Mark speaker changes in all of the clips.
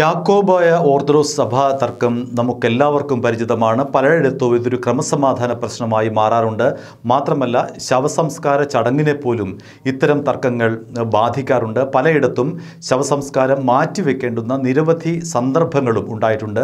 Speaker 1: Yakobaya orthodox സഭാ തർക്കം നമുക്കെല്ലാവർക്കും പരിചിതമാണ് പലയിടത്തും ഇതൊരു ക്രമസമാധാന പ്രശ്നമായി മാറാറുണ്ട് മാത്രമല്ല ശവസംസ്കാര ചടങ്ങിനെ പോലും ഇത്തരം തർക്കങ്ങൾ ബാധിക്കാറുണ്ട് പലയിടത്തും ശവസംസ്കാരം മാറ്റിവെക്കേണ്ടുന്ന നിരവധി സന്ദർഭങ്ങളും ഉണ്ടായിട്ടുണ്ട്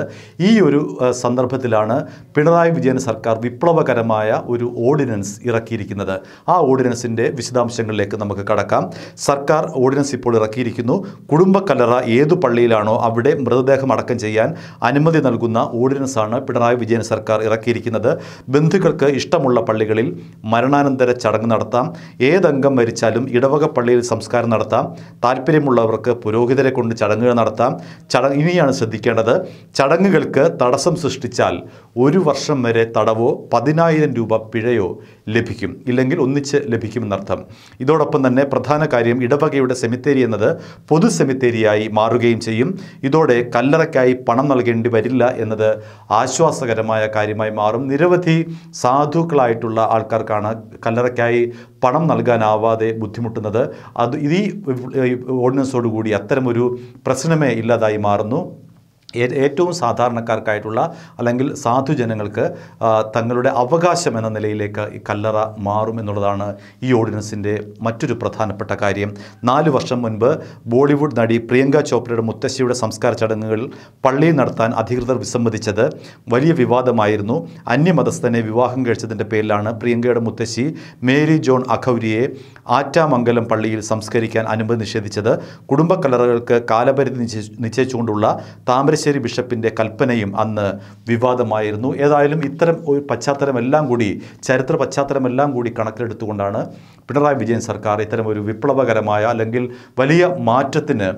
Speaker 1: ഈ ഒരു സന്ദർഭത്തിലാണ് പിണറായി വിജയൻ സർക്കാർ വിപ്ലവകരമായ ഒരു ഓർഡിനൻസ് ഇറക്കിയിരിക്കുന്നത് ആ ഓർഡിനൻസിൻ്റെ വിശദാംശങ്ങളിലേക്ക് നമുക്ക് കടക്കാം സർക്കാർ ഓർഡിനൻസ് ഇപ്പോൾ ഇറക്കിയിരിക്കുന്നു കുടുംബക്കലറ ഏതു പള്ളിയിലാണോ അവിടെ മൃതദേഹം അടക്കം ചെയ്യാൻ അനുമതി നൽകുന്ന ഓർഡിനൻസാണ് പിണറായി വിജയൻ സർക്കാർ ഇറക്കിയിരിക്കുന്നത് ബന്ധുക്കൾക്ക് ഇഷ്ടമുള്ള പള്ളികളിൽ മരണാനന്തര ചടങ്ങ് നടത്താം ഏതംഗം മരിച്ചാലും ഇടവക പള്ളിയിൽ സംസ്കാരം നടത്താം താല്പര്യമുള്ളവർക്ക് പുരോഹിതരെ കൊണ്ട് ചടങ്ങുകൾ നടത്താം ചടങ്ങ് ഇനിയാണ് ശ്രദ്ധിക്കേണ്ടത് ചടങ്ങുകൾക്ക് തടസ്സം സൃഷ്ടിച്ചാൽ ഒരു വർഷം വരെ തടവോ പതിനായിരം രൂപ പിഴയോ ലഭിക്കും ഇല്ലെങ്കിൽ ഒന്നിച്ച് ലഭിക്കുമെന്നർത്ഥം ഇതോടൊപ്പം തന്നെ പ്രധാന കാര്യം ഇടവകയുടെ സെമിത്തേരി എന്നത് പൊതു സെമിത്തേരിയായി മാറുകയും ചെയ്യും ഇതോടെ കല്ലറയ്ക്കായി പണം നൽകേണ്ടി വരില്ല എന്നത് ആശ്വാസകരമായ കാര്യമായി മാറും നിരവധി സാധുക്കളായിട്ടുള്ള ആൾക്കാർക്കാണ് കല്ലറയ്ക്കായി പണം നൽകാനാവാതെ ബുദ്ധിമുട്ടുന്നത് അത് ഈ ഓർഡിനൻസോടുകൂടി അത്തരമൊരു പ്രശ്നമേ ഇല്ലാതായി മാറുന്നു ഏറ്റവും സാധാരണക്കാർക്കായിട്ടുള്ള അല്ലെങ്കിൽ സാധുജനങ്ങൾക്ക് തങ്ങളുടെ അവകാശം എന്ന നിലയിലേക്ക് ഈ കല്ലറ മാറും എന്നുള്ളതാണ് ഈ ഓർഡിനൻസിൻ്റെ മറ്റൊരു പ്രധാനപ്പെട്ട കാര്യം നാല് വർഷം മുൻപ് ബോളിവുഡ് നടി പ്രിയങ്ക ചോപ്രയുടെ മുത്തശ്ശിയുടെ സംസ്കാര ചടങ്ങുകളിൽ പള്ളിയിൽ നടത്താൻ അധികൃതർ വിസമ്മതിച്ചത് വലിയ വിവാദമായിരുന്നു അന്യമതസ്ഥനെ വിവാഹം കഴിച്ചതിൻ്റെ പേരിലാണ് പ്രിയങ്കയുടെ മുത്തശ്ശി മേരി ജോൺ അഖൌരിയെ ആറ്റാമംഗലം പള്ളിയിൽ സംസ്കരിക്കാൻ അനുമതി നിഷേധിച്ചത് കുടുംബ കല്ലറകൾക്ക് കാലപരിധി നിശ്ചയിച്ചുകൊണ്ടുള്ള താമരശ്ശേരി തലശ്ശേരി ബിഷപ്പിൻ്റെ കൽപ്പനയും അന്ന് വിവാദമായിരുന്നു ഏതായാലും ഇത്തരം ഒരു പശ്ചാത്തലമെല്ലാം കൂടി ചരിത്ര പശ്ചാത്തലമെല്ലാം കൂടി കണക്കിലെടുത്തുകൊണ്ടാണ് പിണറായി വിജയൻ സർക്കാർ ഇത്തരം ഒരു വിപ്ലവകരമായ അല്ലെങ്കിൽ വലിയ മാറ്റത്തിന്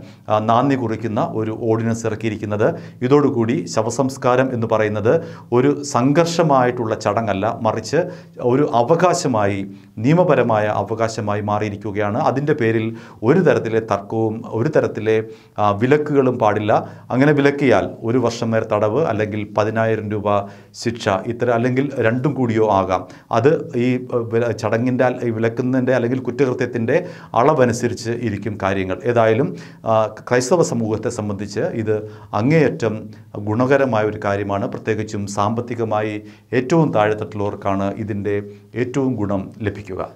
Speaker 1: നാന്ദി കുറിക്കുന്ന ഒരു ഓർഡിനൻസ് ഇറക്കിയിരിക്കുന്നത് ഇതോടുകൂടി ശവസംസ്കാരം എന്ന് പറയുന്നത് ഒരു സംഘർഷമായിട്ടുള്ള ചടങ്ങല്ല മറിച്ച് ഒരു അവകാശമായി നിയമപരമായ അവകാശമായി മാറിയിരിക്കുകയാണ് അതിൻ്റെ പേരിൽ ഒരു തരത്തിലെ തർക്കവും ഒരു തരത്തിലെ വിലക്കുകളും പാടില്ല അങ്ങനെ വിലക്കിയാൽ കൂടിയാൽ ഒരു വർഷം വരെ തടവ് അല്ലെങ്കിൽ പതിനായിരം രൂപ ശിക്ഷ ഇത്ര അല്ലെങ്കിൽ രണ്ടും കൂടിയോ ആകാം അത് ഈ ചടങ്ങിൻ്റെ വിലക്കുന്നതിൻ്റെ അല്ലെങ്കിൽ കുറ്റകൃത്യത്തിൻ്റെ അളവനുസരിച്ച് ഇരിക്കും കാര്യങ്ങൾ ഏതായാലും ക്രൈസ്തവ സമൂഹത്തെ സംബന്ധിച്ച് ഇത് അങ്ങേയറ്റം ഗുണകരമായ ഒരു കാര്യമാണ് പ്രത്യേകിച്ചും സാമ്പത്തികമായി ഏറ്റവും താഴെത്തട്ടിലുള്ളവർക്കാണ് ഇതിൻ്റെ ഏറ്റവും ഗുണം ലഭിക്കുക